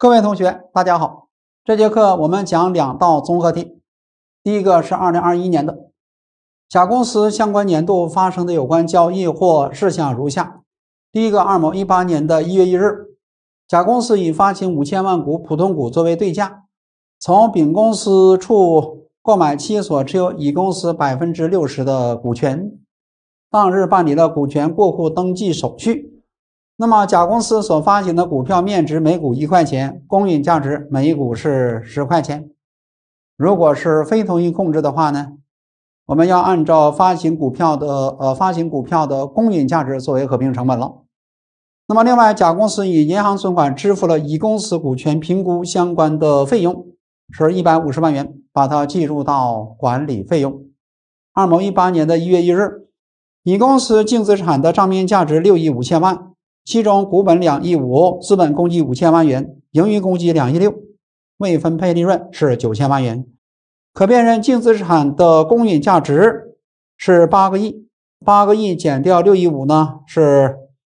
各位同学，大家好。这节课我们讲两道综合题。第一个是二零二一年的。甲公司相关年度发生的有关交易或事项如下：第一个，二某一八年的一月一日，甲公司以发行五千万股普通股作为对价，从丙公司处购买其所持有乙公司百分之六十的股权，当日办理了股权过户登记手续。那么，甲公司所发行的股票面值每股一块钱，公允价值每股是十块钱。如果是非同一控制的话呢，我们要按照发行股票的呃发行股票的公允价值作为合并成本了。那么，另外，甲公司以银行存款支付了乙公司股权评估相关的费用是一百五十万元，把它计入到管理费用。二某一八年的一月一日，乙公司净资产的账面价值六亿五千万。其中股本两亿五，资本公积五千万元，盈余公积两亿六，未分配利润是九千万元，可辨认净资产的公允价值是八个亿，八个亿减掉六亿五呢，是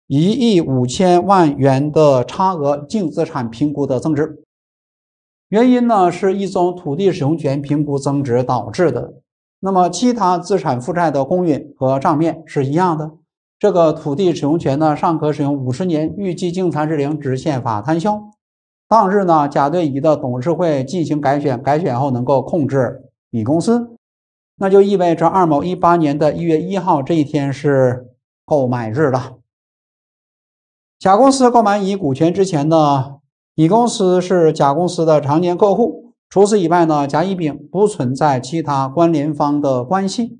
一亿五千万元的差额，净资产评估的增值，原因呢是一种土地使用权评估增值导致的，那么其他资产负债的公允和账面是一样的。这个土地使用权呢尚可使用五十年，预计净残值零，直线法摊销。当日呢，甲对乙的董事会进行改选，改选后能够控制乙公司，那就意味着二某一八年的一月一号这一天是购买日了。甲公司购买乙股权之前呢，乙公司是甲公司的常年客户，除此以外呢，甲乙丙不存在其他关联方的关系。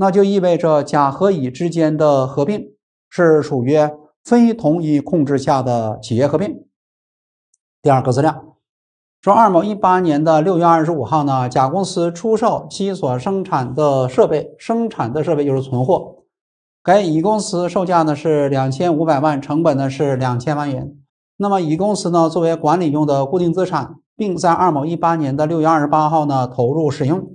那就意味着甲和乙之间的合并是属于非同一控制下的企业合并。第二个资料说，二某一八年的六月二十五号呢，甲公司出售其所生产的设备，生产的设备就是存货，给乙公司售价呢是两千五百万，成本呢是两千万元。那么乙公司呢作为管理用的固定资产，并在二某一八年的六月二十八号呢投入使用。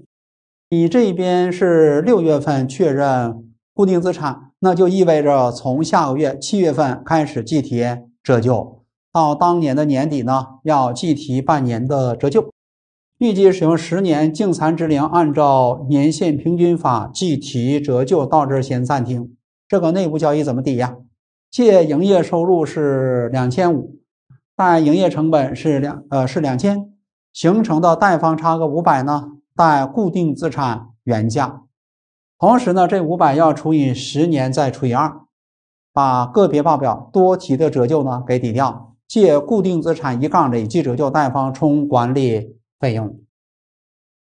你这边是六月份确认固定资产，那就意味着从下个月七月份开始计提折旧，到当年的年底呢要计提半年的折旧。预计使用十年，净残值零，按照年限平均法计提折旧。到这儿先暂停。这个内部交易怎么抵呀？借营业收入是两千五，贷营业成本是两呃是两千，形成的贷方差个五百呢？贷固定资产原价，同时呢，这五百要除以十年，再除以二，把个别报表多提的折旧呢给抵掉，借固定资产一杠累计折旧，贷方充管理费用。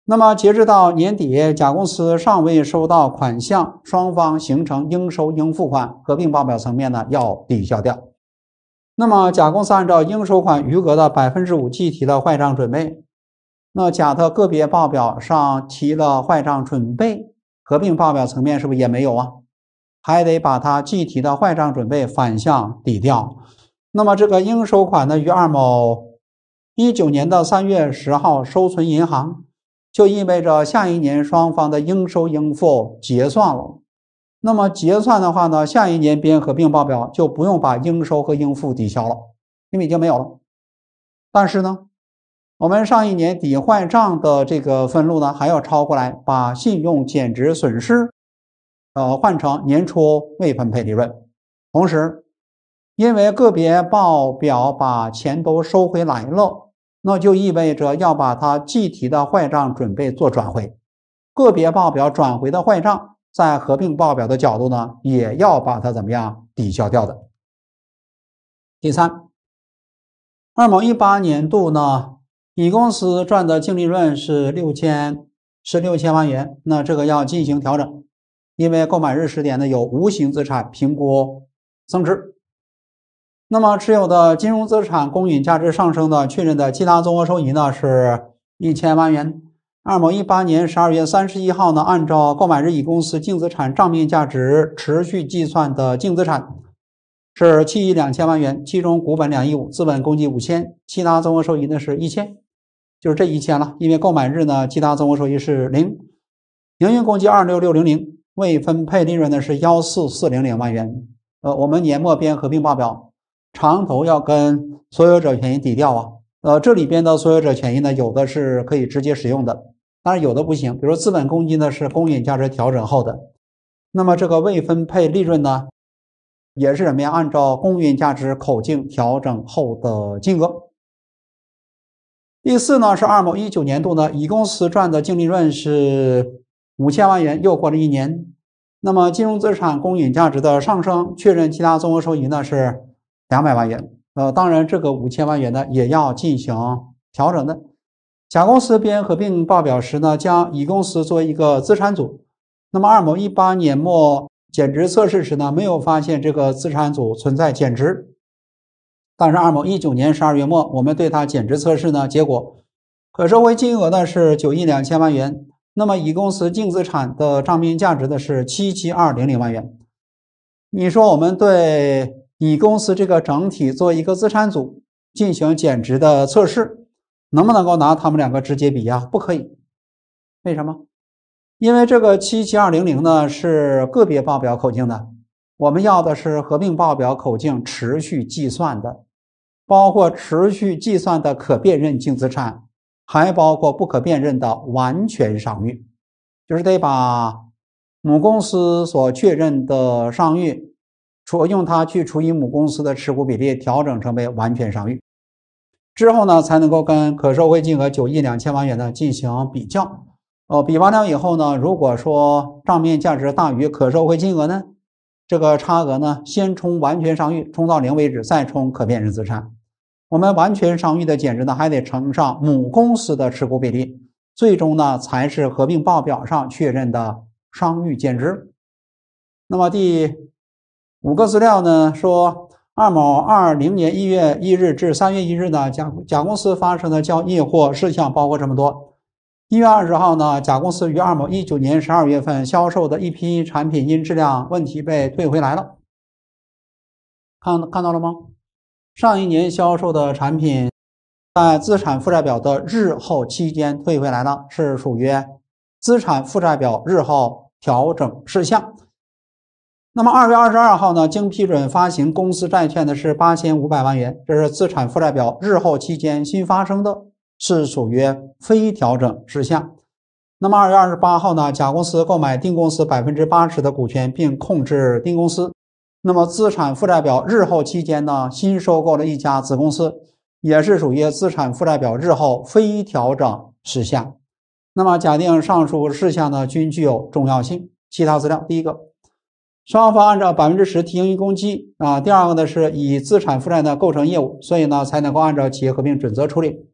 那么截止到年底，甲公司尚未收到款项，双方形成应收应付款。合并报表层面呢要抵消掉。那么甲公司按照应收款余额的百分之五计提了坏账准备。那甲的个别报表上提了坏账准备，合并报表层面是不是也没有啊？还得把它计提的坏账准备反向抵掉。那么这个应收款呢，于二某一九年的三月十号收存银行，就意味着下一年双方的应收应付结算了。那么结算的话呢，下一年编合并报表就不用把应收和应付抵消了，因为已经没有了。但是呢？我们上一年底坏账的这个分录呢，还要抄过来，把信用减值损失，呃，换成年初未分配利润。同时，因为个别报表把钱都收回来了，那就意味着要把它计提的坏账准备做转回。个别报表转回的坏账，在合并报表的角度呢，也要把它怎么样抵消掉的。第三，二某一八年度呢？乙公司赚的净利润是六千，是六千万元。那这个要进行调整，因为购买日时点呢有无形资产评估增值。那么持有的金融资产公允价值上升的确认的其他综合收益呢是一千万元。二零一八年十二月三十一号呢，按照购买日乙公司净资产账面价值持续计算的净资产是七亿两千万元，其中股本两亿五，资本公积五千，其他综合收益呢是一千。就是这一千了，因为购买日呢，其他综合收益是零，营运公积二六六零零，未分配利润呢是幺四四零零万元。呃，我们年末编合并报表，长投要跟所有者权益抵掉啊。呃，这里边的所有者权益呢，有的是可以直接使用的，但是有的不行，比如说资本公积呢是公允价值调整后的，那么这个未分配利润呢，也是什么呀？按照公允价值口径调整后的金额。第四呢是二某一九年度呢，乙公司赚的净利润是五千万元。又过了一年，那么金融资产公允价值的上升，确认其他综合收益呢是两百万元。呃，当然这个五千万元呢也要进行调整的。甲公司编合并报表时呢，将乙公司作为一个资产组。那么二某一八年末减值测试时呢，没有发现这个资产组存在减值。但是，二某一九年十二月末，我们对它减值测试呢，结果可收回金额呢是九亿两千万元。那么，乙公司净资产的账面价值呢是七七二零零万元。你说，我们对乙公司这个整体做一个资产组进行减值的测试，能不能够拿他们两个直接比呀？不可以。为什么？因为这个七七二零零呢是个别报表口径的，我们要的是合并报表口径持续计算的。包括持续计算的可辨认净资产，还包括不可辨认的完全商誉，就是得把母公司所确认的商誉除用它去除以母公司的持股比例，调整成为完全商誉之后呢，才能够跟可收回金额九亿两千万元呢进行比较。哦，比完了以后呢，如果说账面价值大于可收回金额呢，这个差额呢先冲完全商誉，冲到零为止，再冲可辨认资产。我们完全商誉的减值呢，还得乘上母公司的持股比例，最终呢才是合并报表上确认的商誉减值。那么第五个资料呢，说二某二零年一月一日至三月一日呢，甲甲公司发生的交易或事项包括这么多：一月二十号呢，甲公司于二某一九年十二月份销售的一批产品因质量问题被退回来了。看看到了吗？上一年销售的产品，在资产负债表的日后期间退回来了，是属于资产负债表日后调整事项。那么二月二十二号呢，经批准发行公司债券的是八千五百万元，这是资产负债表日后期间新发生的是属于非调整事项。那么二月二十八号呢，甲公司购买丁公司百分之八十的股权并控制丁公司。那么资产负债表日后期间呢，新收购了一家子公司，也是属于资产负债表日后非调整事项。那么假定上述事项呢均具有重要性。其他资料：第一个，双方按照百分之十提成一公积啊；第二个呢是以资产负债的构成业务，所以呢才能够按照企业合并准则处理。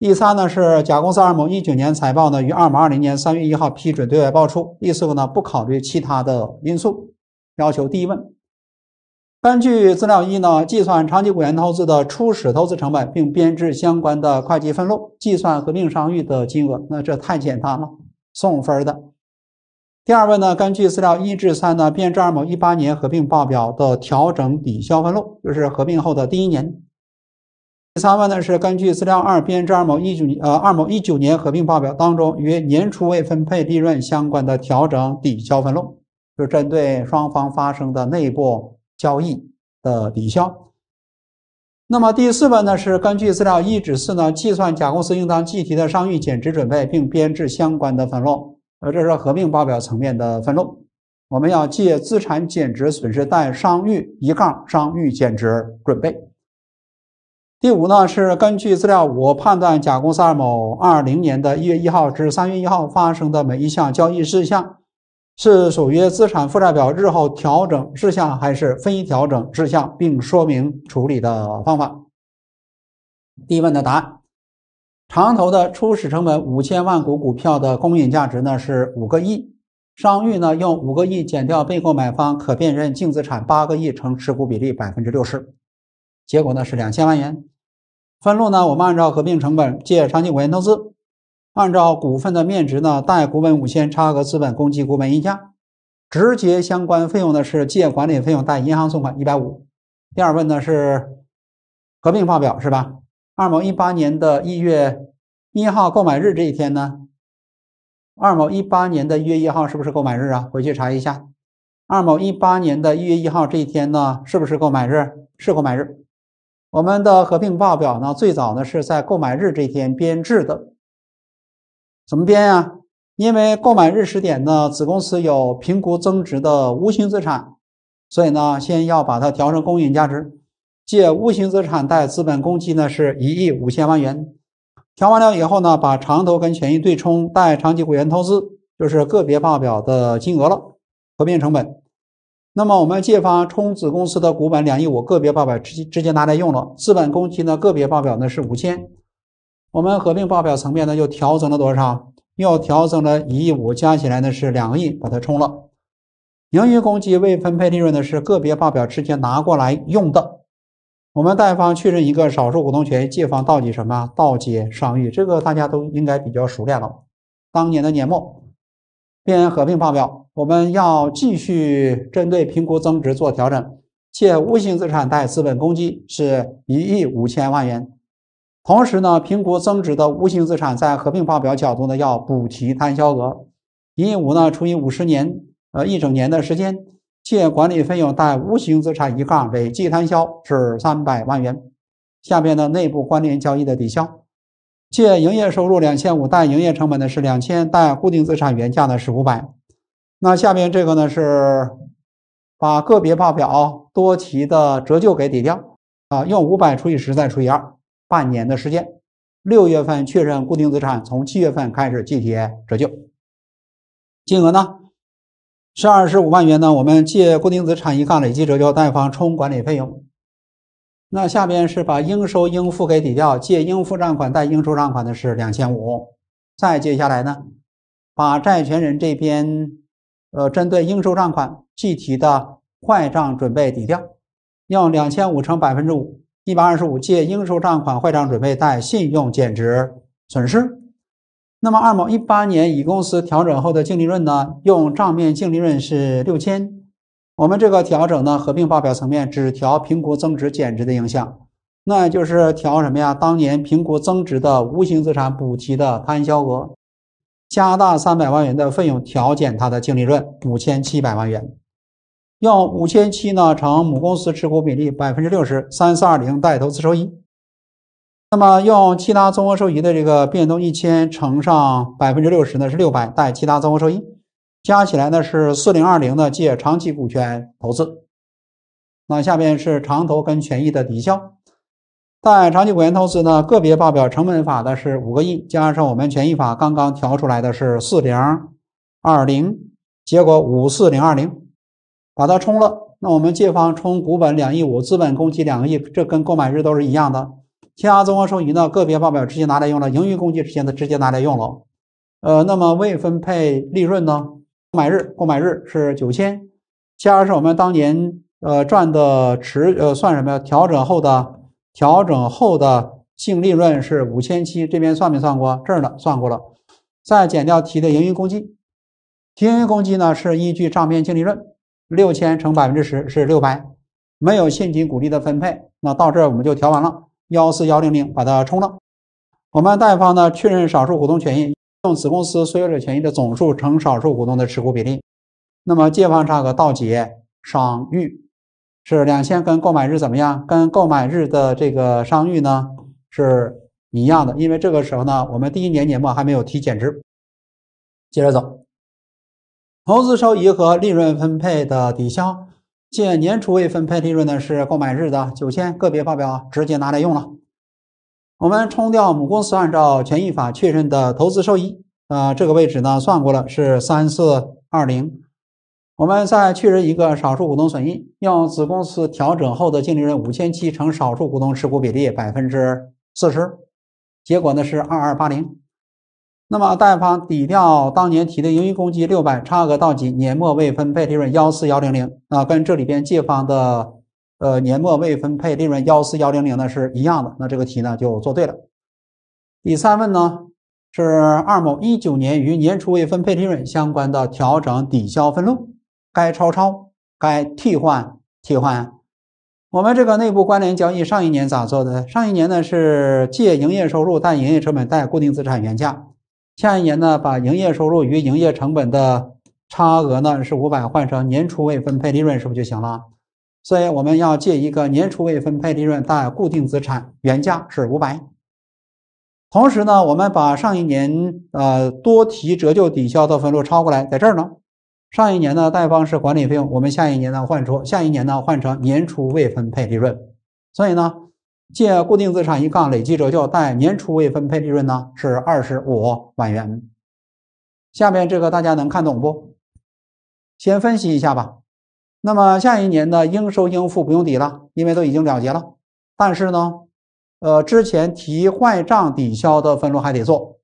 第三呢是甲公司二某一九年财报呢于二某二零年三月一号批准对外报出。第四个呢不考虑其他的因素。要求第一问。根据资料一呢，计算长期股权投资的初始投资成本，并编制相关的会计分录；计算合并商誉的金额，那这太简单了，送分的。第二问呢，根据资料一至三呢，编制二某一八年合并报表的调整抵消分录，就是合并后的第一年。第三问呢，是根据资料二编制二某一九呃二某一九年合并报表当中与年初未分配利润相关的调整抵消分录，就针对双方发生的内部。交易的抵消。那么第四问呢，是根据资料一至四呢，计算甲公司应当计提的商誉减值准备，并编制相关的分录。呃，这是合并报表层面的分录，我们要借“资产减值损失贷商誉一杠商誉减值准备”。第五呢，是根据资料五判断甲公司二某二零年的一月一号至三月一号发生的每一项交易事项。是属于资产负债表日后调整事项还是非调整事项，并说明处理的方法。第一问的答案：长投的初始成本五千万股股票的公允价值呢是五个亿，商誉呢用五个亿减掉被购买方可辨认净资产八个亿乘持股比例百分之六十，结果呢是两千万元。分录呢我们按照合并成本借长期股权投资。按照股份的面值呢，贷股本五千，差额资本公积股本溢价。直接相关费用呢是借管理费用，贷银行存款一百五。第二问呢是合并报表是吧？二某一八年的一月一号购买日这一天呢？二某一八年的一月一号是不是购买日啊？回去查一下。二某一八年的一月一号这一天呢，是不是购买日？是购买日。我们的合并报表呢，最早呢是在购买日这天编制的。怎么编呀？因为购买日时点呢，子公司有评估增值的无形资产，所以呢，先要把它调成公允价值。借无形资产贷资本公积呢是一亿五千万元。调完了以后呢，把长投跟权益对冲贷长期股权投资就是个别报表的金额了，合并成本。那么我们借方冲子公司的股本两亿五，个别报表直接直接拿来用了，资本公积呢，个别报表呢是五千。我们合并报表层面呢，又调整了多少？又调整了一亿五，加起来呢是两个亿，把它冲了。盈余公积未分配利润呢，是个别报表直接拿过来用的。我们贷方确认一个少数股东权益，借方到记什么？倒结商誉，这个大家都应该比较熟练了。当年的年末变合并报表，我们要继续针对评估增值做调整，借无形资产贷资本公积是一亿五千万元。同时呢，评估增值的无形资产在合并报表角度呢，要补齐摊销额，营业额呢除以五十年，呃一整年的时间，借管理费用，贷无形资产一杠累计摊销是三百万元。下面呢内部关联交易的抵消，借营业收入两千五，贷营业成本呢是两千，贷固定资产原价呢是五百。那下面这个呢是把个别报表多提的折旧给抵掉，啊，用五百除以十再除以二。半年的时间，六月份确认固定资产，从七月份开始计提折旧，金额呢是二十五万元呢。我们借固定资产一杠累计折旧，贷方充管理费用。那下边是把应收应付给抵掉，借应付账款，贷应收账款的是两千五。再接下来呢，把债权人这边呃针对应收账款计提的坏账准备抵掉，用两千五乘百分之五。一百二十五借应收账款坏账准备贷信用减值损失。那么二某一八年乙公司调整后的净利润呢？用账面净利润是六千，我们这个调整呢，合并报表层面只调评估增值、减值的影响，那就是调什么呀？当年评估增值的无形资产补齐的摊销额，加大三百万元的费用，调减它的净利润五千七百万元。用五千七呢乘母公司持股比例百分之六十，三四二零贷投资收益。那么用其他综合收益的这个变动一千乘上百分之六十呢是六百贷其他综合收益，加起来呢是四零二零呢借长期股权投资。那下面是长投跟权益的抵消，贷长期股权投资呢个别报表成本法的是五个亿加上我们权益法刚刚调出来的是四零二零，结果五四零二零。把它冲了，那我们借方冲股本两亿五，资本公积两个亿，这跟购买日都是一样的。其他综合收益呢？个别报表直接拿来用了，盈余公积直接的直接拿来用了。呃，那么未分配利润呢？购买日购买日是九千，加上我们当年呃赚的持呃算什么呀？调整后的调整后的净利润是五千七，这边算没算过？这儿呢算过了，再减掉提的盈余公积，提盈余公积呢是依据账面净利润。六千乘百分之十是六百，没有现金股利的分配，那到这儿我们就调完了。幺四幺零零把它冲了，我们贷方呢确认少数股东权益，用子公司所有者权益的总数乘少数股东的持股比例，那么借方差额到结商誉是两千，跟购买日怎么样？跟购买日的这个商誉呢是一样的，因为这个时候呢，我们第一年年末还没有提减值。接着走。投资收益和利润分配的抵消，借年初未分配利润呢是购买日的九千，个别报表直接拿来用了。我们冲掉母公司按照权益法确认的投资收益，啊，这个位置呢算过了是三四二零。我们再确认一个少数股东损益，用子公司调整后的净利润五千七乘少数股东持股比例百分之四十，结果呢是二二八零。那么贷方抵掉当年提的盈余公积六百，差额到几年末未分配利润幺四幺零零啊，跟这里边借方的呃年末未分配利润幺四幺零零呢是一样的。那这个题呢就做对了。第三问呢是二某一九年与年初未分配利润相关的调整抵消分录，该超超该替换替换。我们这个内部关联交易上一年咋做的？上一年呢是借营业收入，贷营业成本，贷固定资产原价。下一年呢，把营业收入与营业成本的差额呢是五百，换成年初未分配利润是不是就行了？所以我们要借一个年初未分配利润，贷固定资产原价是五百。同时呢，我们把上一年呃多提折旧抵消的分录抄过来，在这儿呢。上一年呢，贷方是管理费用，我们下一年呢换出，下一年呢换成年初未分配利润，所以呢。借固定资产一杠累计折旧，贷年初未分配利润呢是二十五万元。下面这个大家能看懂不？先分析一下吧。那么下一年的应收应付不用抵了，因为都已经了结了。但是呢，呃，之前提坏账抵消的分录还得做。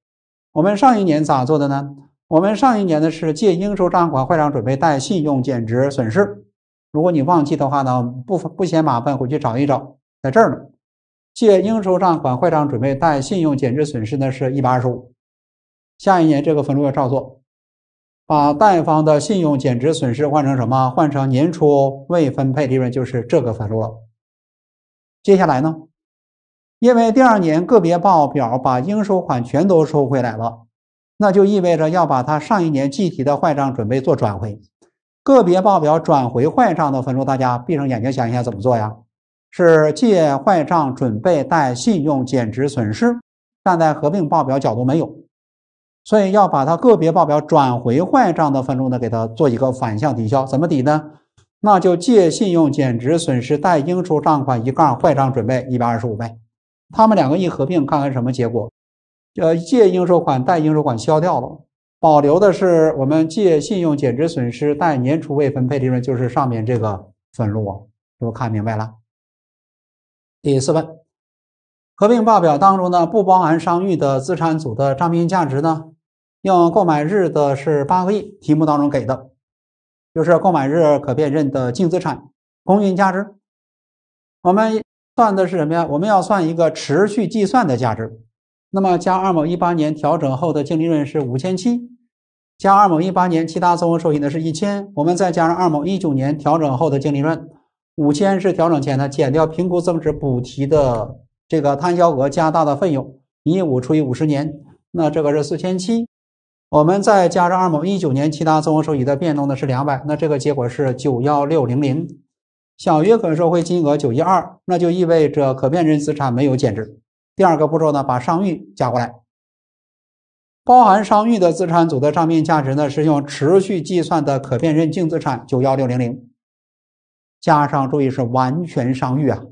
我们上一年咋做的呢？我们上一年呢是借应收账款坏账准备，贷信用减值损失。如果你忘记的话呢，不不嫌麻烦回去找一找，在这儿呢。借应收账款坏账准备贷信用减值损失呢是一百二十五，下一年这个分录要照做，把贷方的信用减值损失换成什么？换成年初未分配利润就是这个分录。了。接下来呢，因为第二年个别报表把应收款全都收回来了，那就意味着要把他上一年计提的坏账准备做转回。个别报表转回坏账的分录，大家闭上眼睛想一下怎么做呀？是借坏账准备贷信用减值损失，但在合并报表角度没有，所以要把它个别报表转回坏账的分录呢，给它做一个反向抵消，怎么抵呢？那就借信用减值损失贷应收账款一杠坏账准备一百二十五倍，他们两个一合并看看什么结果？呃，借应收款贷应收款消掉了，保留的是我们借信用减值损失贷年初未分配利润，就是上面这个分录，我看明白了。第四问，合并报表当中呢，不包含商誉的资产组的账面价值呢，用购买日的是八个亿，题目当中给的，就是购买日可辨认的净资产公允价值。我们算的是什么呀？我们要算一个持续计算的价值。那么，加二某一八年调整后的净利润是五千七，加二某一八年其他综合收益呢是一千，我们再加上二某一九年调整后的净利润。五千是调整前的，减掉评估增值补提的这个摊销额加大的费用，一亿五除以五十年，那这个是四千七，我们再加上二某一九年其他综合收益的变动呢是两百，那这个结果是九幺六零零，小于可收回金额九一二，那就意味着可辨认资产没有减值。第二个步骤呢，把商誉加过来，包含商誉的资产组的账面价值呢是用持续计算的可辨认净资产九幺六零零。加上注意是完全商誉啊，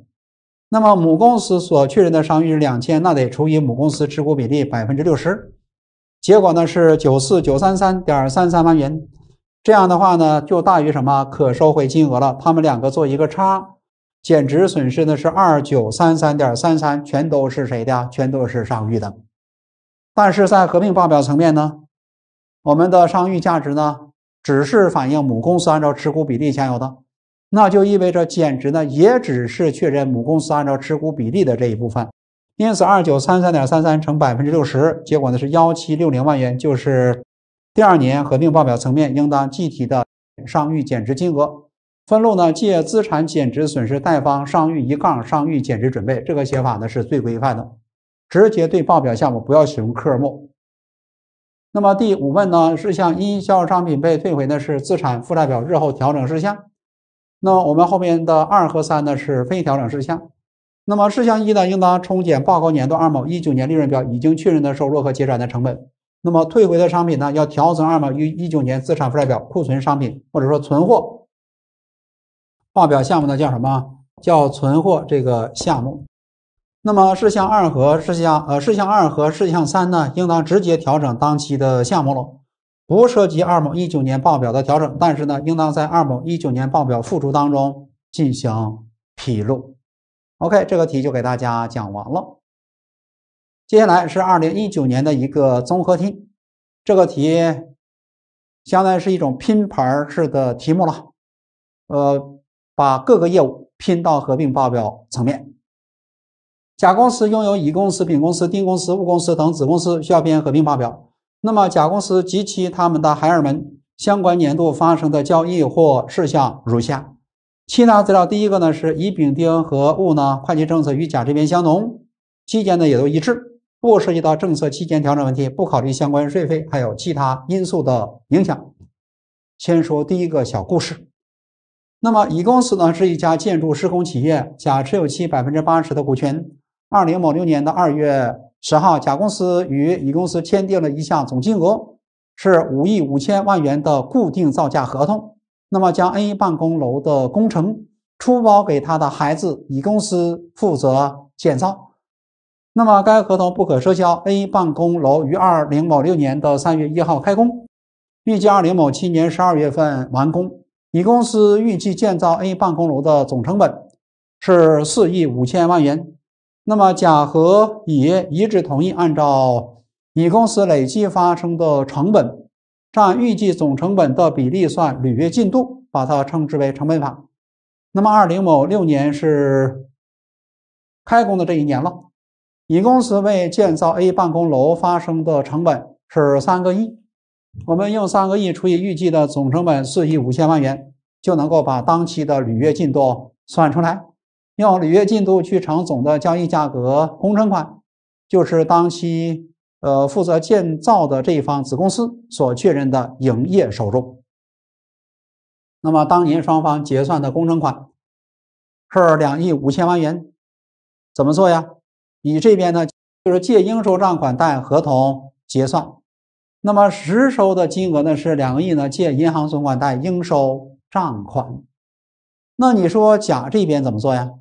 那么母公司所确认的商誉是两千，那得除以母公司持股比例百分之六十，结果呢是九四九三三点三三万元。这样的话呢，就大于什么可收回金额了？他们两个做一个差，减值损失呢是二九三三点三三，全都是谁的？全都是商誉的。但是在合并报表层面呢，我们的商誉价值呢，只是反映母公司按照持股比例享有的。那就意味着减值呢，也只是确认母公司按照持股比例的这一部分，因此二九三三点三三乘百分之六十，结果呢是幺七六零万元，就是第二年合并报表层面应当计提的商誉减值金额。分录呢借资产减值损失贷方商誉一杠商誉减值准备，这个写法呢是最规范的，直接对报表项目不要使用科目。那么第五问呢，事项一销售商品被退回呢，是资产负债表日后调整事项。那我们后面的二和三呢是非调整事项。那么事项一呢，应当冲减报告年度二某一九年利润表已经确认的收入和结转的成本。那么退回的商品呢，要调整二某一一九年资产负债表库存商品或者说存货报表项目呢，叫什么叫存货这个项目。那么事项二和事项呃事项二和事项三呢，应当直接调整当期的项目了。不涉及二某一九年报表的调整，但是呢，应当在二某一九年报表附注当中进行披露。OK，这个题就给大家讲完了。接下来是二零一九年的一个综合题，这个题相当于是一种拼盘式的题目了，呃，把各个业务拼到合并报表层面。甲公司拥有乙公司、丙公司、丁公司、戊公司等子公司，需要编合并报表。那么，甲公司及其他们的海尔们相关年度发生的交易或事项如下。其他资料，第一个呢是乙丙丁和戊呢会计政策与甲这边相同，期间呢也都一致，不涉及到政策期间调整问题，不考虑相关税费还有其他因素的影响。先说第一个小故事。那么，乙公司呢是一家建筑施工企业，甲持有其百分之八十的股权。二零某六年的二月。十号，甲公司与乙公司签订了一项总金额是五亿五千万元的固定造价合同，那么将 A 办公楼的工程出包给他的孩子乙公司负责建造。那么该合同不可撤销。A 办公楼于二零某六年的三月一号开工，预计二零某七年十二月份完工。乙公司预计建造 A 办公楼的总成本是四亿五千万元。那么，甲和乙一致同意按照乙公司累计发生的成本占预计总成本的比例算履约进度，把它称之为成本法。那么，二零某六年是开工的这一年了。乙公司为建造 A 办公楼发生的成本是三个亿，我们用三个亿除以预计的总成本四亿五千万元，就能够把当期的履约进度算出来。要履约进度去乘总的交易价格，工程款就是当期呃负责建造的这一方子公司所确认的营业收入。那么当年双方结算的工程款是两亿五千万元，怎么做呀？你这边呢，就是借应收账款贷合同结算。那么实收的金额呢是两亿呢，借银行存款贷应收账款。那你说甲这边怎么做呀？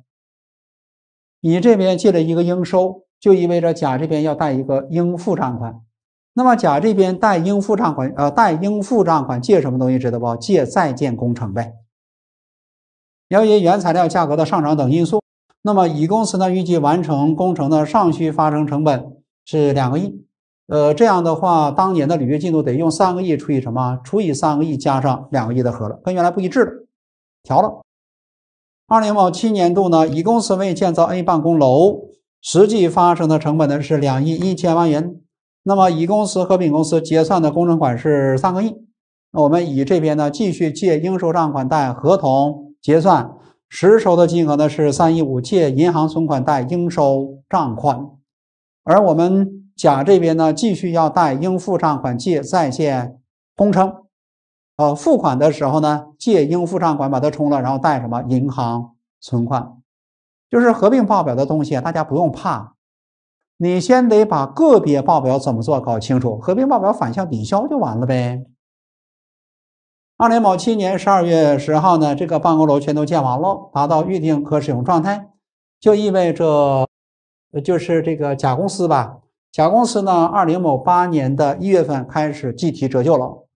你这边借了一个应收，就意味着甲这边要贷一个应付账款。那么甲这边带应付账款，呃，带应付账款借什么东西？知道不？借在建工程呗。由于原材料价格的上涨等因素，那么乙公司呢预计完成工程的尚需发生成本是两个亿。呃，这样的话，当年的履约进度得用三个亿除以什么？除以三个亿加上两个亿的和了，跟原来不一致了，调了。二零某七年度呢，乙公司为建造 A 办公楼，实际发生的成本呢是两亿一千万元。那么，乙公司和丙公司结算的工程款是三个亿。那我们乙这边呢，继续借应收账款贷合同结算实收的金额呢是三亿五，借银行存款贷应收账款。而我们甲这边呢，继续要贷应付账款借在建工程。呃，付款的时候呢，借应付账款把它冲了，然后贷什么银行存款，就是合并报表的东西，大家不用怕。你先得把个别报表怎么做搞清楚，合并报表反向抵消就完了呗。二零某七年十二月十号呢，这个办公楼全都建完了，达到预定可使用状态，就意味着，就是这个甲公司吧。甲公司呢，二零某八年的一月份开始计提折旧了。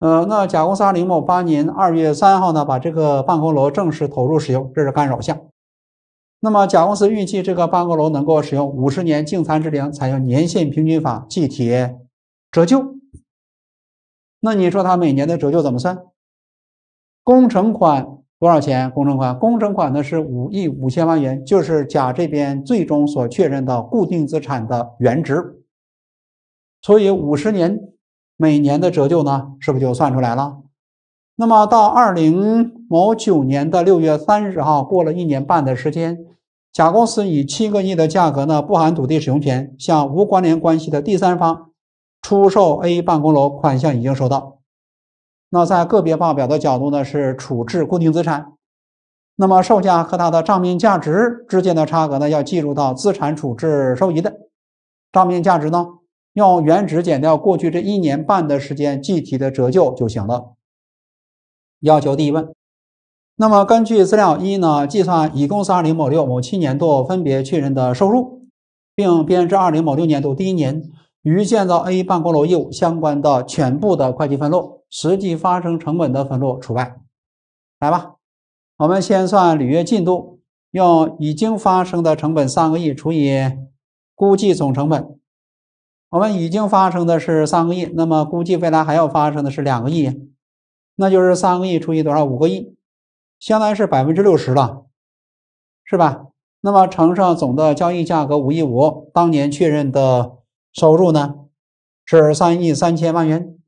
呃，那甲公司二零某八年二月三号呢，把这个办公楼正式投入使用，这是干扰项。那么，甲公司预计这个办公楼能够使用五十年净残值零，采用年限平均法计提折旧。那你说它每年的折旧怎么算？工程款多少钱？工程款？工程款呢是五亿五千万元，就是甲这边最终所确认的固定资产的原值。所以五十年。每年的折旧呢，是不是就算出来了？那么到二零某九年的六月三十号，过了一年半的时间，甲公司以七个亿的价格呢，不含土地使用权，向无关联关系的第三方出售 A 办公楼，款项已经收到。那在个别报表的角度呢，是处置固定资产，那么售价和它的账面价值之间的差额呢，要计入到资产处置收益的账面价值呢？用原值减掉过去这一年半的时间计提的折旧就行了。要求第一问，那么根据资料一呢，计算乙公司二零某六某七年度分别确认的收入，并编制二零某六年度第一年与建造 A 办公楼业务相关的全部的会计分录（实际发生成本的分录除外）。来吧，我们先算履约进度，用已经发生的成本三个亿除以估计总成本。我们已经发生的是三个亿，那么估计未来还要发生的是两个亿，那就是三个亿除以多少？五个亿，相当于是百分之六十了，是吧？那么乘上总的交易价格五亿五，当年确认的收入呢是三亿三千万元，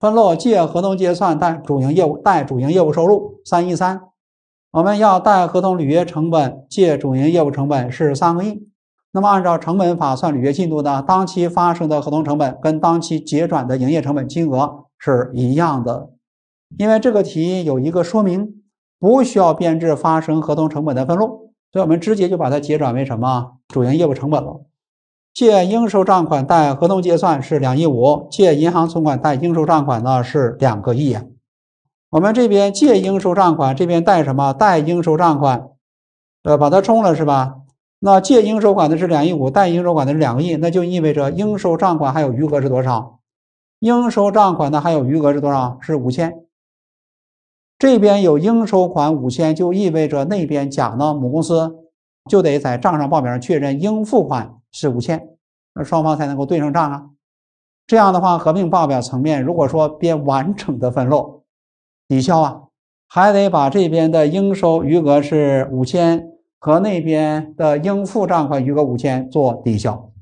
分落借合同结算贷主营业务贷主营业务收入三亿三，我们要贷合同履约成本借主营业务成本是三个亿。那么，按照成本法算履约进度呢？当期发生的合同成本跟当期结转的营业成本金额是一样的，因为这个题有一个说明，不需要编制发生合同成本的分录，所以我们直接就把它结转为什么主营业务成本了。借应收账款，贷合同结算是两亿五；借银行存款，贷应收账款呢是两个亿我们这边借应收账款，这边贷什么？贷应收账款，呃，把它冲了是吧？那借应收款的是两亿五，贷应收款的是两个亿，那就意味着应收账款还有余额是多少？应收账款呢还有余额是多少？是五千。这边有应收款五千，就意味着那边甲呢母公司就得在账上报名确认应付款是五千，那双方才能够对上账啊。这样的话，合并报表层面如果说编完整的分录，抵消啊，还得把这边的应收余额是五千。和那边的应付账款余额五千做抵消，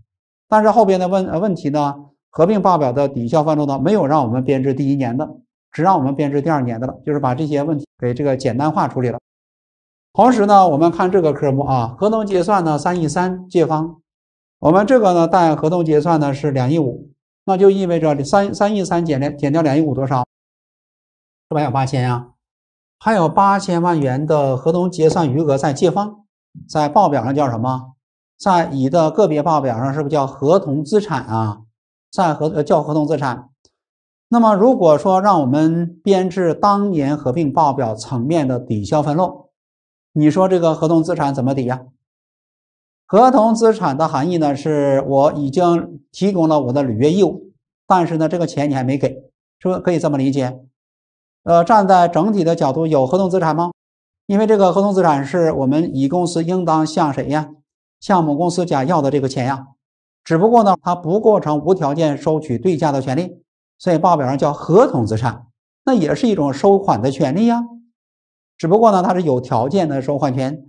但是后边的问问题呢？合并报表的抵消范中呢，没有让我们编制第一年的，只让我们编制第二年的了，就是把这些问题给这个简单化处理了。同时呢，我们看这个科目啊，合同结算呢三亿三借方，我们这个呢带合同结算呢是两亿五，那就意味着三三亿三减掉减掉两亿五多少？是吧？有八千呀，还有八千万元的合同结算余额在借方。在报表上叫什么？在乙的个别报表上是不是叫合同资产啊？在合呃叫合同资产。那么如果说让我们编制当年合并报表层面的抵消分录，你说这个合同资产怎么抵呀？合同资产的含义呢，是我已经提供了我的履约义务，但是呢这个钱你还没给，是不是可以这么理解？呃，站在整体的角度，有合同资产吗？因为这个合同资产是我们乙公司应当向谁呀？向母公司甲要的这个钱呀。只不过呢，它不构成无条件收取对价的权利，所以报表上叫合同资产，那也是一种收款的权利呀。只不过呢，它是有条件的收款权。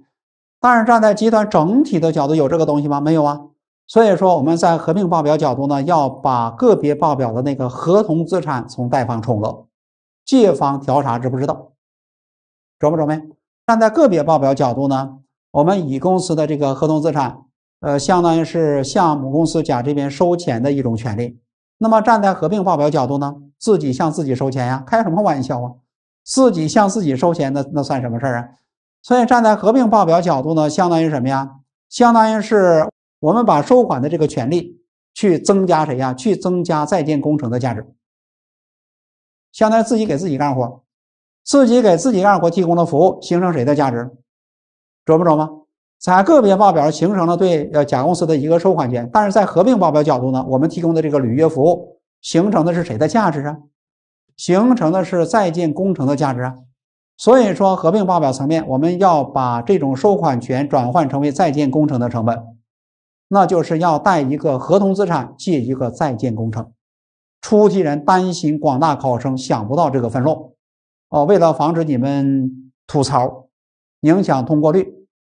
但是站在集团整体的角度，有这个东西吗？没有啊。所以说我们在合并报表角度呢，要把个别报表的那个合同资产从贷方冲了，借方调查知不知道？准不准没？站在个别报表角度呢，我们乙公司的这个合同资产，呃，相当于是向母公司甲这边收钱的一种权利。那么站在合并报表角度呢，自己向自己收钱呀，开什么玩笑啊？自己向自己收钱，那那算什么事儿啊？所以站在合并报表角度呢，相当于什么呀？相当于是我们把收款的这个权利去增加谁呀？去增加在建工程的价值，相当于自己给自己干活。自己给自己干活提供的服务形成谁的价值，准不准磨，在个别报表形成了对呃甲公司的一个收款权，但是在合并报表角度呢，我们提供的这个履约服务形成的是谁的价值啊？形成的是在建工程的价值啊。所以说，合并报表层面我们要把这种收款权转换成为在建工程的成本，那就是要贷一个合同资产，借一个在建工程。出题人担心广大考生想不到这个分录。哦，为了防止你们吐槽，影响通过率，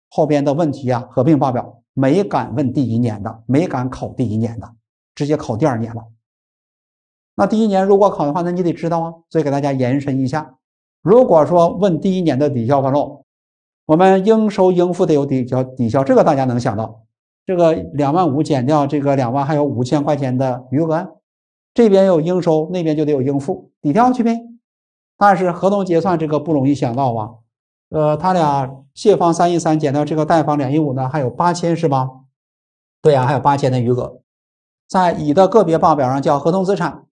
后边的问题啊，合并报表没敢问第一年的，没敢考第一年的，直接考第二年了。那第一年如果考的话，那你得知道啊。所以给大家延伸一下，如果说问第一年的抵消分录，我们应收应付得有抵消抵消，这个大家能想到，这个两万五减掉这个两万，还有五千块钱的余额，这边有应收，那边就得有应付，抵掉去呗。但是合同结算这个不容易想到啊，呃，他俩借方三亿三减掉这个贷方两亿五呢，还有八千是吧？对呀，还有八千的余额，在乙的个别报表上叫合同资产，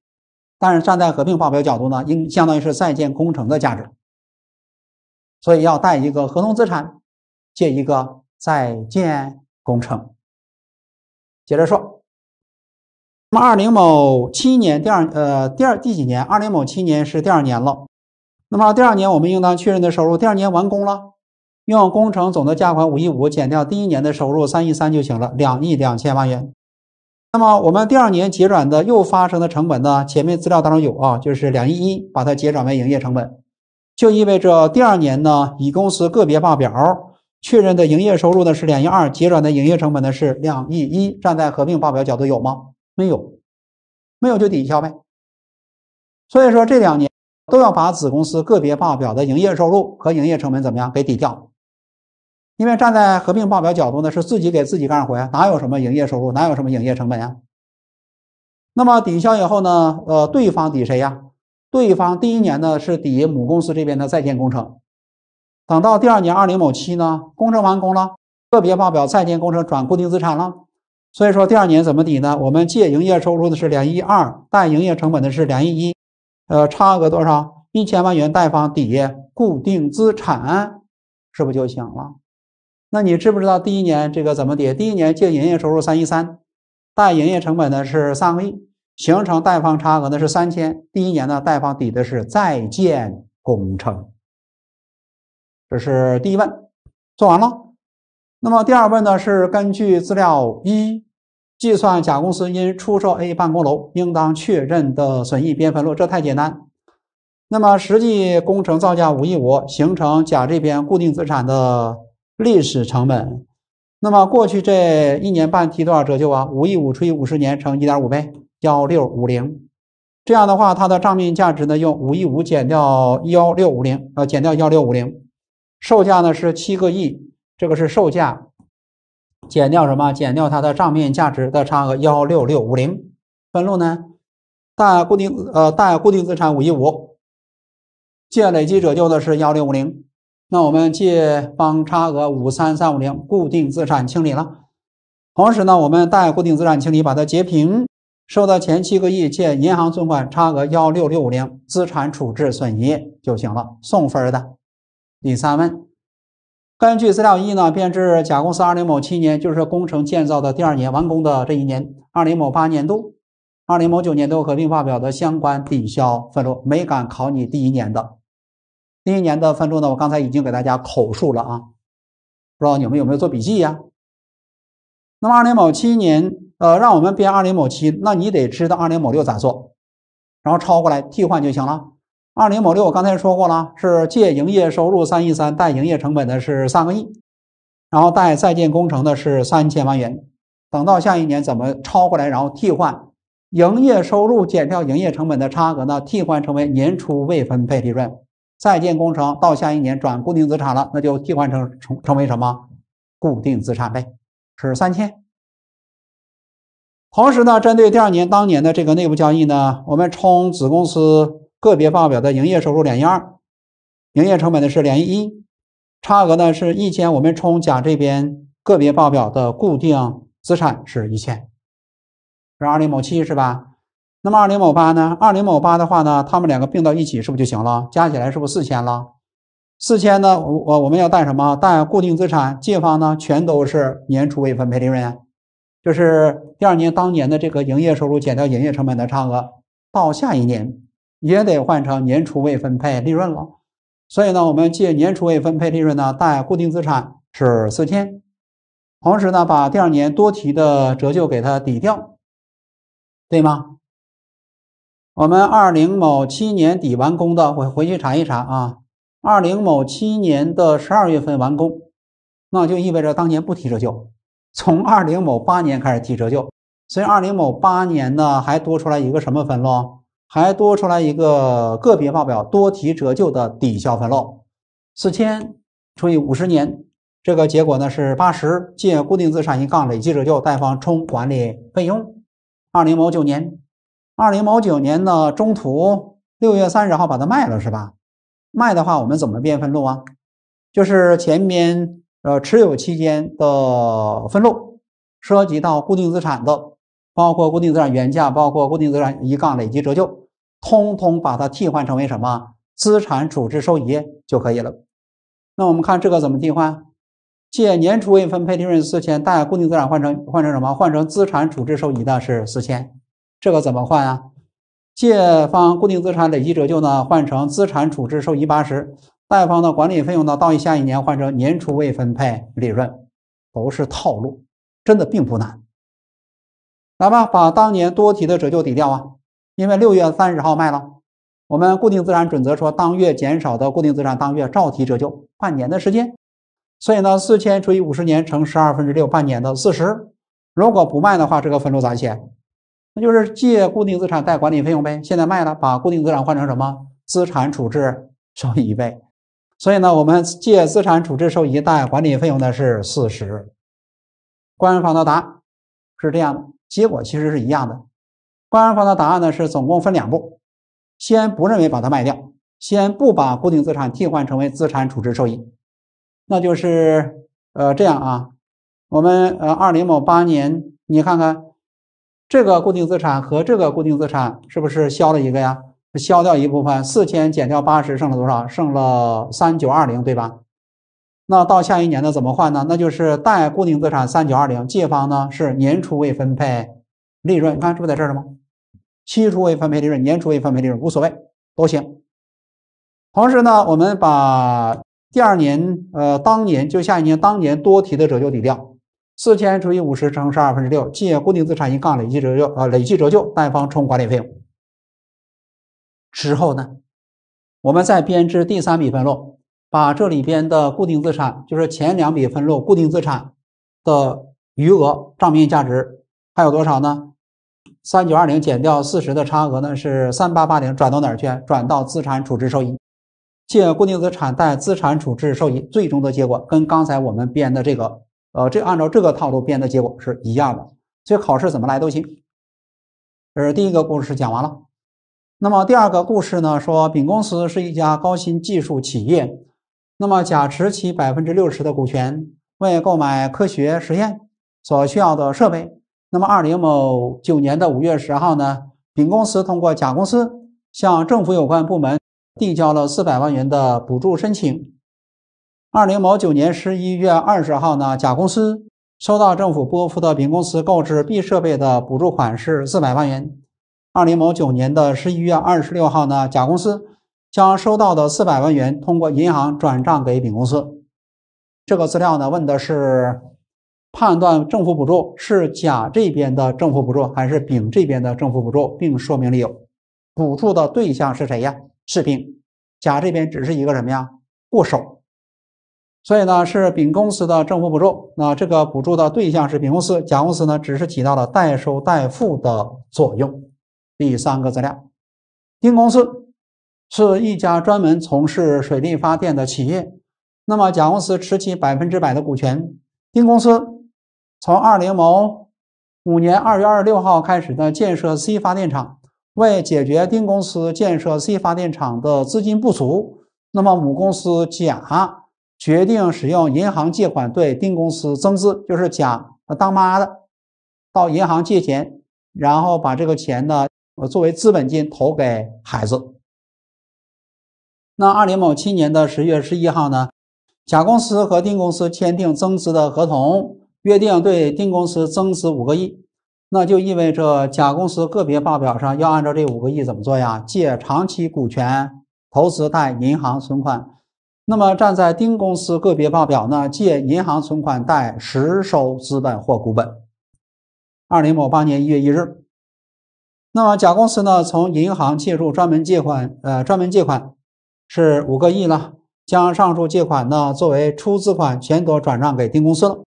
但是站在合并报表角度呢，应相当于是在建工程的价值，所以要贷一个合同资产，借一个在建工程。接着说，那么二零某七年第二呃第二第几年？二零某七年是第二年了。那么第二年我们应当确认的收入，第二年完工了，用工程总的价款五亿五减掉第一年的收入三亿三就行了，两亿两千万元。那么我们第二年结转的又发生的成本呢？前面资料当中有啊，就是两亿一，把它结转为营业成本，就意味着第二年呢，乙公司个别报表确认的营业收入呢是两亿二，结转的营业成本呢是两亿一。站在合并报表角度有吗？没有，没有就抵消呗。所以说这两年。都要把子公司个别报表的营业收入和营业成本怎么样给抵掉？因为站在合并报表角度呢，是自己给自己干活呀，哪有什么营业收入，哪有什么营业成本呀？那么抵消以后呢，呃，对方抵谁呀？对方第一年呢是抵母公司这边的在建工程，等到第二年二零某七呢，工程完工了，个别报表在建工程转固定资产了，所以说第二年怎么抵呢？我们借营业收入的是两亿二，贷营业成本的是两亿一。呃，差额多少？一千万元，贷方抵固定资产，是不就行了？那你知不知道第一年这个怎么抵？第一年净营业收入三一三，贷营业成本呢是三个亿，形成贷方差额呢是三千，第一年呢贷方抵的是在建工程。这是第一问，做完了。那么第二问呢是根据资料一。计算甲公司因出售 A 办公楼应当确认的损益边分录，这太简单。那么实际工程造价五亿五，形成甲这边固定资产的历史成本。那么过去这一年半提多少折旧啊？五亿五除以五十年乘一点五倍，幺六五零。这样的话，它的账面价值呢，用五亿五减掉幺六五零，呃，减掉幺六五零，售价呢是七个亿，这个是售价。减掉什么？减掉它的账面价值的差额幺六六五零，分录呢？贷固定呃贷固定资产五一五，借累计折旧的是幺六五零，那我们借方差额五三三五零，固定资产清理了。同时呢，我们贷固定资产清理，把它截屏，收到前七个亿，借银行存款差额幺六六五零，资产处置损益就行了，送分的。第三问。根据资料一呢，编制甲公司二零某七年，就是工程建造的第二年完工的这一年，二零某八年度、二零某九年度合并报表的相关抵消分录，没敢考你第一年的。第一年的分录呢，我刚才已经给大家口述了啊，不知道你们有没有做笔记呀？那么二零某七年，呃，让我们编二零某七，那你得知道二零某六咋做，然后抄过来替换就行了。二零某六，我刚才说过了，是借营业收入三亿三，贷营业成本的是三个亿，然后贷在建工程的是三千万元。等到下一年怎么超过来，然后替换营业收入减掉营业成本的差额呢？替换成为年初未分配利润。在建工程到下一年转固定资产了，那就替换成成成为什么固定资产呗？是三千。同时呢，针对第二年当年的这个内部交易呢，我们冲子公司。个别报表的营业收入两亿二，营业成本呢是两亿一，差额呢是一千。我们冲甲这边个别报表的固定资产是一千，是二零某七是吧？那么二零某八呢？二零某八的话呢，他们两个并到一起是不是就行了？加起来是不是四千了？四千呢，我我我们要贷什么？贷固定资产。借方呢，全都是年初未分配利润，就是第二年当年的这个营业收入减掉营业成本的差额，到下一年。也得换成年初未分配利润了，所以呢，我们借年初未分配利润呢，贷固定资产是四千，同时呢，把第二年多提的折旧给它抵掉，对吗？我们二零某七年底完工的，我回去查一查啊，二零某七年的十二月份完工，那就意味着当年不提折旧，从二零某八年开始提折旧，所以二零某八年呢，还多出来一个什么分喽？还多出来一个个别报表多提折旧的抵消分录，四千除以五十年，这个结果呢是八十借固定资产一杠累计折旧，贷方冲管理费用。二零某九年，二零某九年呢，中途六月三十号把它卖了是吧？卖的话我们怎么变分录啊？就是前面呃持有期间的分录涉及到固定资产的。包括固定资产原价，包括固定资产一杠累计折旧，通通把它替换成为什么？资产处置收益就可以了。那我们看这个怎么替换？借年初未分配利润四千，贷固定资产换成换成什么？换成资产处置收益的是四千。这个怎么换啊？借方固定资产累计折旧呢，换成资产处置收益八十，贷方的管理费用呢，到下一年换成年初未分配利润，都是套路，真的并不难。来吧，把当年多提的折旧抵掉啊！因为六月三十号卖了，我们固定资产准则说，当月减少的固定资产，当月照提折旧。半年的时间，所以呢，四千除以五十年乘十二分之六，半年的四十。如果不卖的话，这个分数咋写？那就是借固定资产，贷管理费用呗。现在卖了，把固定资产换成什么？资产处置收益一倍。所以呢，我们借资产处置收益，贷管理费用的是四十。官方的答案是这样的。结果其实是一样的。官方的答案呢是总共分两步，先不认为把它卖掉，先不把固定资产替换成为资产处置收益，那就是呃这样啊。我们呃二零某八年，你看看这个固定资产和这个固定资产是不是消了一个呀？消掉一部分，四千减掉八十，剩了多少？剩了三九二零，对吧？那到下一年呢？怎么换呢？那就是贷固定资产三九二零，借方呢是年初未分配利润。你看，是不在这儿了吗？期初未分配利润、年初未分配利润无所谓，都行。同时呢，我们把第二年呃当年就下一年当年多提的折旧抵掉，四千除以五十乘十二分之六，借固定资产一杠累计折旧啊，累计折旧，贷方冲管理费用。之后呢，我们再编制第三笔分录。把这里边的固定资产，就是前两笔分录固定资产的余额账面价值还有多少呢？三九二零减掉四十的差额呢是三八八零，转到哪儿去？转到资产处置收益，借固定资产，贷资产处置收益。最终的结果跟刚才我们编的这个，呃，这按照这个套路编的结果是一样的。所以考试怎么来都行。呃，第一个故事讲完了，那么第二个故事呢？说丙公司是一家高新技术企业。那么，甲持其百分之六十的股权，为购买科学实验所需要的设备。那么，二零某九年的五月十号呢，丙公司通过甲公司向政府有关部门递交了四百万元的补助申请。二零某九年十一月二十号呢，甲公司收到政府拨付的丙公司购置 B 设备的补助款是四百万元。二零某九年的十一月二十六号呢，甲公司。将收到的四百万元通过银行转账给丙公司。这个资料呢，问的是判断政府补助是甲这边的政府补助还是丙这边的政府补助，并说明理由。补助的对象是谁呀？是丙。甲这边只是一个什么呀？过手。所以呢，是丙公司的政府补助。那这个补助的对象是丙公司，甲公司呢，只是起到了代收代付的作用。第三个资料，丁公司。是一家专门从事水力发电的企业。那么，甲公司持其百分之百的股权。丁公司从二零某五年二月二十六号开始呢建设 C 发电厂。为解决丁公司建设 C 发电厂的资金不足，那么母公司甲决定使用银行借款对丁公司增资，就是甲当妈的到银行借钱，然后把这个钱呢，呃作为资本金投给孩子。那二零某七年的十月十一号呢，甲公司和丁公司签订增资的合同，约定对丁公司增资五个亿，那就意味着甲公司个别报表上要按照这五个亿怎么做呀？借长期股权投资贷银行存款。那么站在丁公司个别报表呢，借银行存款贷实收资本或股本。二零某八年一月一日，那么甲公司呢从银行借入专门借款，呃，专门借款。是五个亿了，将上述借款呢作为出资款，全额转让给丁公司了。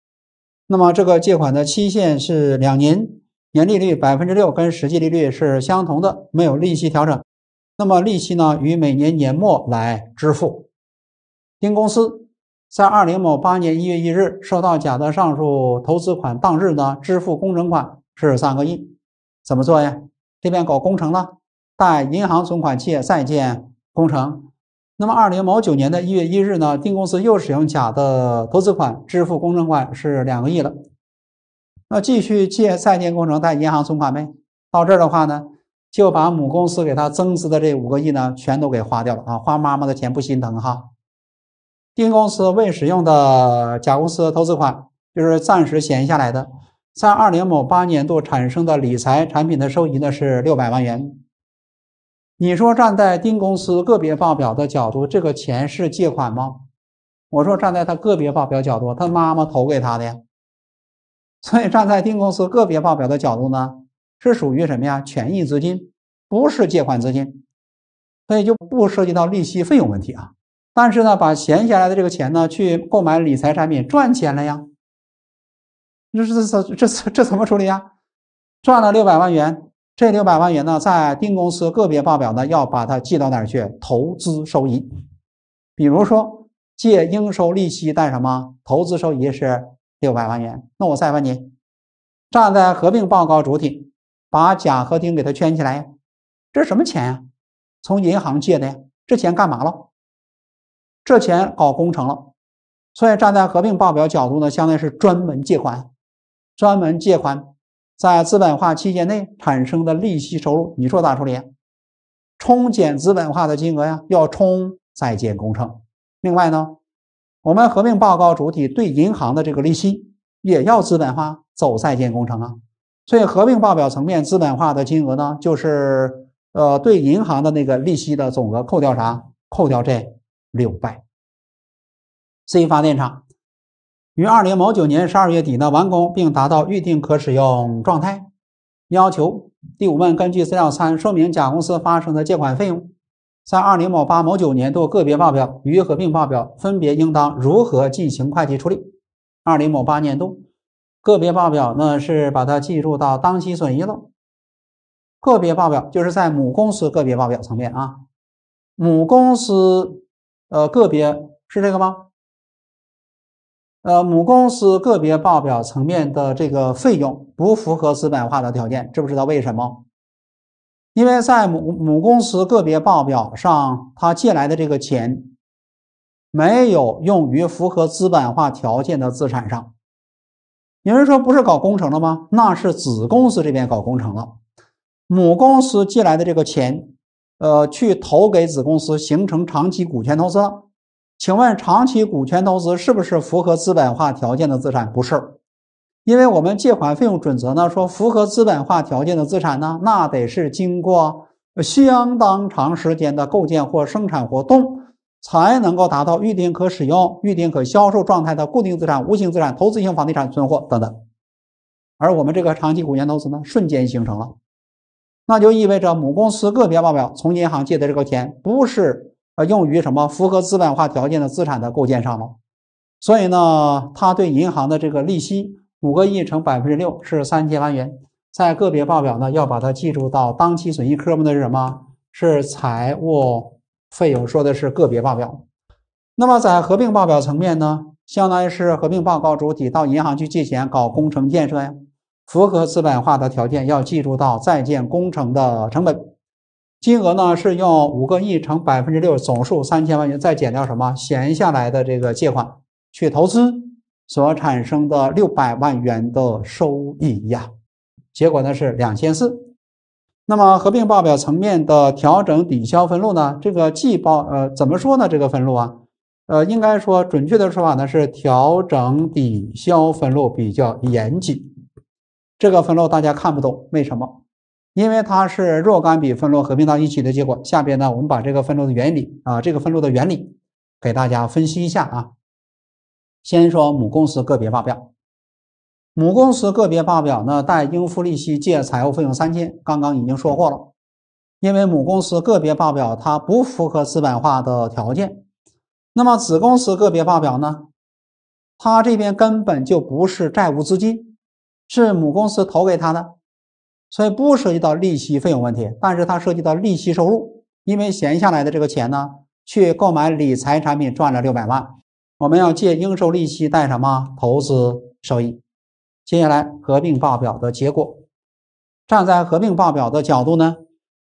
那么这个借款的期限是两年，年利率百分之六，跟实际利率是相同的，没有利息调整。那么利息呢，于每年年末来支付。丁公司在二零某八年一月一日收到甲的上述投资款当日呢，支付工程款是三个亿，怎么做呀？这边搞工程了，贷银行存款借再建工程。那么，二零某九年的一月一日呢，丁公司又使用甲的投资款支付工程款是两个亿了。那继续借在建工程贷银行存款呗。到这儿的话呢，就把母公司给他增资的这五个亿呢，全都给花掉了啊！花妈妈的钱不心疼哈。丁公司未使用的甲公司投资款就是暂时闲下来的。在二零某八年度产生的理财产品的收益呢是六百万元。你说站在丁公司个别报表的角度，这个钱是借款吗？我说站在他个别报表角度，他妈妈投给他的，所以站在丁公司个别报表的角度呢，是属于什么呀？权益资金，不是借款资金，所以就不涉及到利息费用问题啊。但是呢，把闲下来的这个钱呢，去购买理财产品赚钱了呀。这这这这这怎么处理呀？赚了六百万元。这六百万元呢，在丁公司个别报表呢，要把它记到哪儿去？投资收益，比如说借应收利息贷什么？投资收益是六百万元。那我再问你，站在合并报告主体，把甲和丁给它圈起来，这是什么钱呀？从银行借的呀？这钱干嘛了？这钱搞工程了，所以站在合并报表角度呢，相当于是专门借款，专门借款。在资本化期间内产生的利息收入，你说咋处理？冲减资本化的金额呀？要冲在建工程。另外呢，我们合并报告主体对银行的这个利息也要资本化，走在建工程啊。所以合并报表层面资本化的金额呢，就是呃对银行的那个利息的总额，扣掉啥？扣掉这六百，C 发电厂。于二零某九年十二月底呢，完工并达到预定可使用状态。要求第五问：根据资料三说明，甲公司发生的借款费用，在二零某八某九年度个别报表与合并报表分别应当如何进行会计处理？二零某八年度个别报表呢，是把它计入到当期损益了。个别报表就是在母公司个别报表层面啊，母公司呃个别是这个吗？呃，母公司个别报表层面的这个费用不符合资本化的条件，知不知道为什么？因为在母母公司个别报表上，他借来的这个钱没有用于符合资本化条件的资产上。有人说不是搞工程了吗？那是子公司这边搞工程了，母公司借来的这个钱，呃，去投给子公司，形成长期股权投资了。请问长期股权投资是不是符合资本化条件的资产？不是，因为我们借款费用准则呢说，符合资本化条件的资产呢，那得是经过相当长时间的构建或生产活动，才能够达到预定可使用、预定可销售状态的固定资产、无形资产、投资性房地产、存货等等。而我们这个长期股权投资呢，瞬间形成了，那就意味着母公司个别报表从银行借的这个钱不是。呃，用于什么符合资本化条件的资产的构建上了，所以呢，它对银行的这个利息五个亿乘百分之六是三千万元，在个别报表呢要把它记住到当期损益科目的是什么？是财务费用，说的是个别报表。那么在合并报表层面呢，相当于是合并报告主体到银行去借钱搞工程建设呀，符合资本化的条件要记住到在建工程的成本。金额呢是用五个亿乘百分之六，总数三千万元，再减掉什么闲下来的这个借款去投资所产生的六百万元的收益呀，结果呢是两千四。那么合并报表层面的调整抵消分录呢，这个季报呃怎么说呢？这个分录啊，呃，应该说准确的说法呢是调整抵消分录比较严谨，这个分录大家看不懂为什么？因为它是若干笔分录合并到一起的结果。下边呢，我们把这个分录的原理啊，这个分录的原理给大家分析一下啊。先说母公司个别报表，母公司个别报表呢，贷应付利息，借财务费用三千。刚刚已经说过了，因为母公司个别报表它不符合资本化的条件。那么子公司个别报表呢，它这边根本就不是债务资金，是母公司投给它的。所以不涉及到利息费用问题，但是它涉及到利息收入，因为闲下来的这个钱呢，去购买理财产品赚了六百万，我们要借应收利息贷什么？投资收益。接下来合并报表的结果，站在合并报表的角度呢，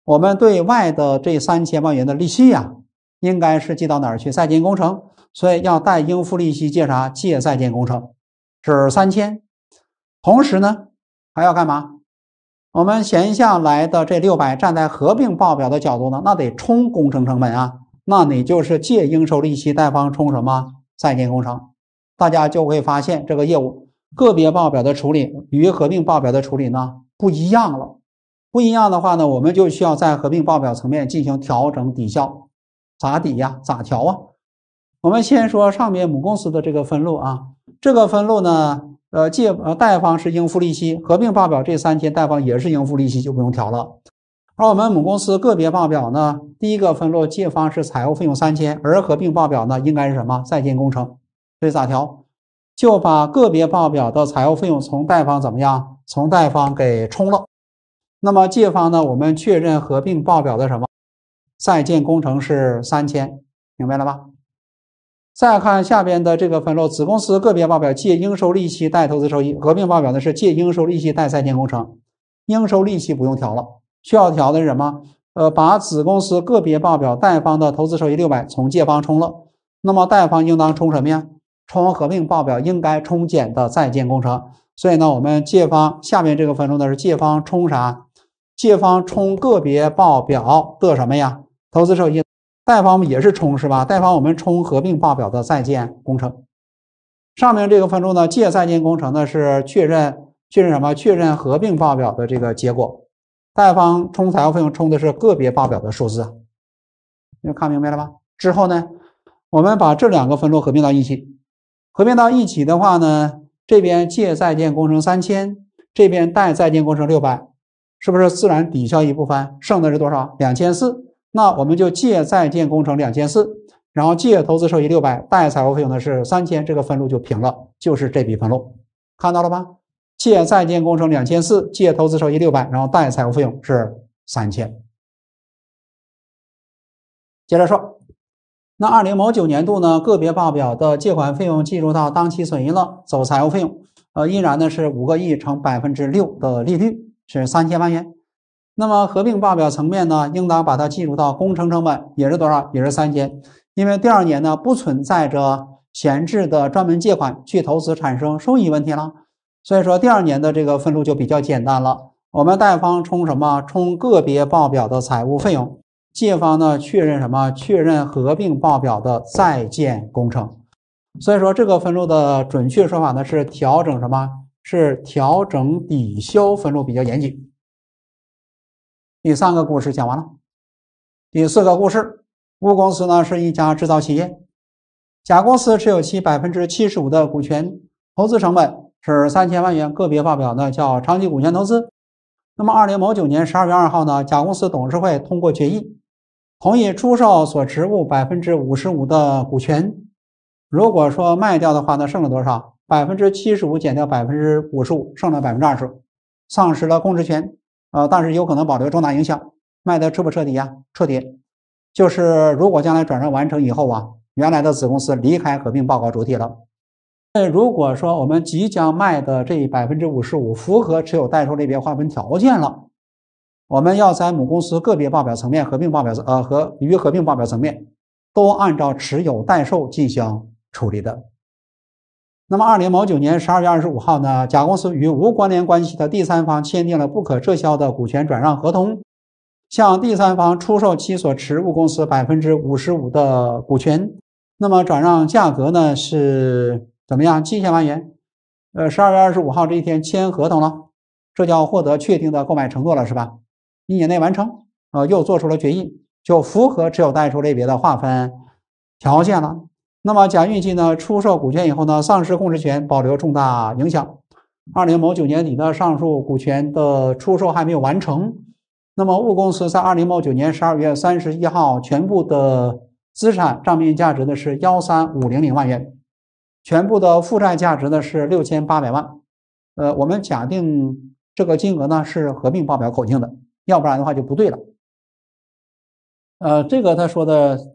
我们对外的这三千万元的利息呀，应该是借到哪儿去？在建工程，所以要贷应付利息借啥？借在建工程，是三千。同时呢，还要干嘛？我们闲下来的这六百，站在合并报表的角度呢，那得冲工程成本啊，那你就是借应收利息，贷方冲什么在建工程，大家就会发现这个业务个别报表的处理与合并报表的处理呢不一样了，不一样的话呢，我们就需要在合并报表层面进行调整抵消，咋抵呀？咋调啊？我们先说上面母公司的这个分录啊，这个分录呢。呃，借呃，贷方是应付利息。合并报表这三千贷方也是应付利息，就不用调了。而我们母公司个别报表呢，第一个分录借方是财务费用三千，而合并报表呢，应该是什么在建工程？所以咋调？就把个别报表的财务费用从贷方怎么样？从贷方给冲了。那么借方呢，我们确认合并报表的什么在建工程是三千，明白了吧？再看下边的这个分录，子公司个别报表借应收利息、贷投资收益；合并报表呢是借应收利息、贷在建工程。应收利息不用调了，需要调的是什么？呃，把子公司个别报表贷方的投资收益六百从借方冲了，那么贷方应当冲什么呀？冲合并报表应该冲减的在建工程。所以呢，我们借方下面这个分录呢是借方冲啥？借方冲个别报表的什么呀？投资收益。贷方也是冲是吧？贷方我们冲合并报表的在建工程，上面这个分录呢，借在建工程呢是确认确认什么？确认合并报表的这个结果。贷方冲财务费用，冲的是个别报表的数字。你看明白了吗？之后呢，我们把这两个分录合并到一起。合并到一起的话呢，这边借在建工程三千，这边贷在建工程六百，是不是自然抵消一部分？剩的是多少？两千四。那我们就借在建工程两千四，然后借投资收益六百，贷财务费用呢是三千，这个分录就平了，就是这笔分录看到了吧？借在建工程两千四，借投资收益六百，然后贷财务费用是三千。接着说，那二零某九年度呢，个别报表的借款费用计入到当期损益了，走财务费用，呃，依然呢是五个亿乘百分之六的利率是三千万元。那么合并报表层面呢，应当把它计入到工程成本，也是多少？也是三千。因为第二年呢，不存在着闲置的专门借款去投资产生收益问题了，所以说第二年的这个分录就比较简单了。我们贷方充什么？充个别报表的财务费用。借方呢，确认什么？确认合并报表的在建工程。所以说这个分录的准确说法呢，是调整什么？是调整抵消分录比较严谨。第三个故事讲完了。第四个故事，物公司呢是一家制造企业，甲公司持有其百分之七十五的股权，投资成本是三千万元，个别报表呢叫长期股权投资。那么二零某九年十二月二号呢，甲公司董事会通过决议，同意出售所持物百分之五十五的股权。如果说卖掉的话，那剩了多少？百分之七十五减掉百分之五十五，剩了百分之二十，丧失了控制权。呃，但是有可能保留重大影响，卖得彻不彻底呀？彻底，就是如果将来转让完成以后啊，原来的子公司离开合并报告主体了，那如果说我们即将卖的这百分之五十五符合持有待售类别划分条件了，我们要在母公司个别报表层面、合并报表呃和与合并报表层面都按照持有代售进行处理的。那么，二零某九年十二月二十五号呢，甲公司与无关联关系的第三方签订了不可撤销的股权转让合同，向第三方出售其所持物公司百分之五十五的股权。那么，转让价格呢是怎么样？七千万元。呃，十二月二十五号这一天签合同了，这叫获得确定的购买承诺了，是吧？一年内完成，呃，又做出了决议，就符合持有代出类别的划分条件了。那么，甲运气呢出售股权以后呢，丧失控制权，保留重大影响。二零某九年底的上述股权的出售还没有完成。那么，物公司在二零某九年十二月三十一号，全部的资产账面价值呢是幺三五零零万元，全部的负债价值呢是六千八百万。呃，我们假定这个金额呢是合并报表口径的，要不然的话就不对了。呃，这个他说的。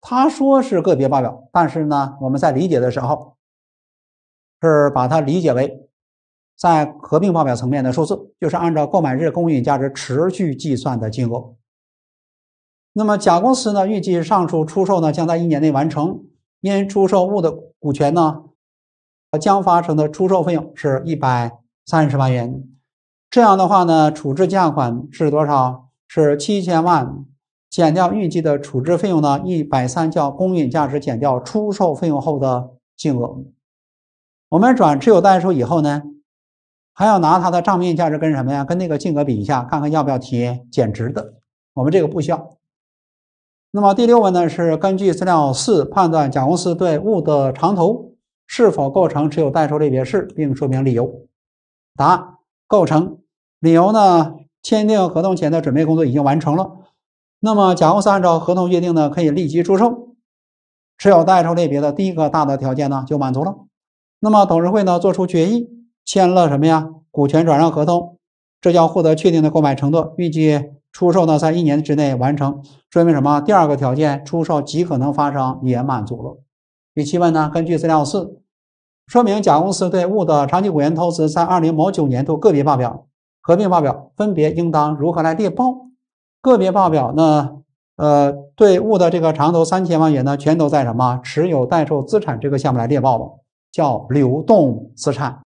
他说是个别报表，但是呢，我们在理解的时候是把它理解为在合并报表层面的数字，就是按照购买日公允价值持续计算的金额。那么甲公司呢，预计上述出售呢将在一年内完成，因出售物的股权呢将发生的出售费用是一百三十万元。这样的话呢，处置价款是多少？是七千万。减掉预计的处置费用呢，一百三叫公允价值减掉出售费用后的净额。我们转持有代收以后呢，还要拿它的账面价值跟什么呀？跟那个净额比一下，看看要不要提减值的。我们这个不需要。那么第六问呢，是根据资料四判断甲公司对物的长投是否构成持有代收类别是，并说明理由。答：构成。理由呢？签订合同前的准备工作已经完成了。那么甲公司按照合同约定呢，可以立即出售，持有待售类别的第一个大的条件呢就满足了。那么董事会呢做出决议，签了什么呀？股权转让合同，这叫获得确定的购买承诺。预计出售呢在一年之内完成，说明什么？第二个条件出售极可能发生也满足了。第七问呢？根据资料四，说明甲公司对物的长期股权投资在二零某九年度个别报表、合并报表分别应当如何来列报？个别报表呢，呃，对物的这个长投三千万元呢，全都在什么持有待售资产这个项目来列报了，叫流动资产。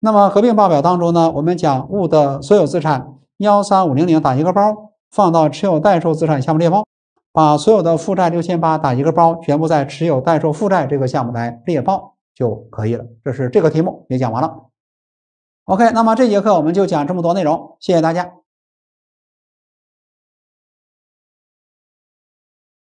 那么合并报表当中呢，我们将物的所有资产幺三五零零打一个包放到持有待售资产项目列报，把所有的负债六千八打一个包，全部在持有待售负债这个项目来列报就可以了。这是这个题目也讲完了。OK，那么这节课我们就讲这么多内容，谢谢大家。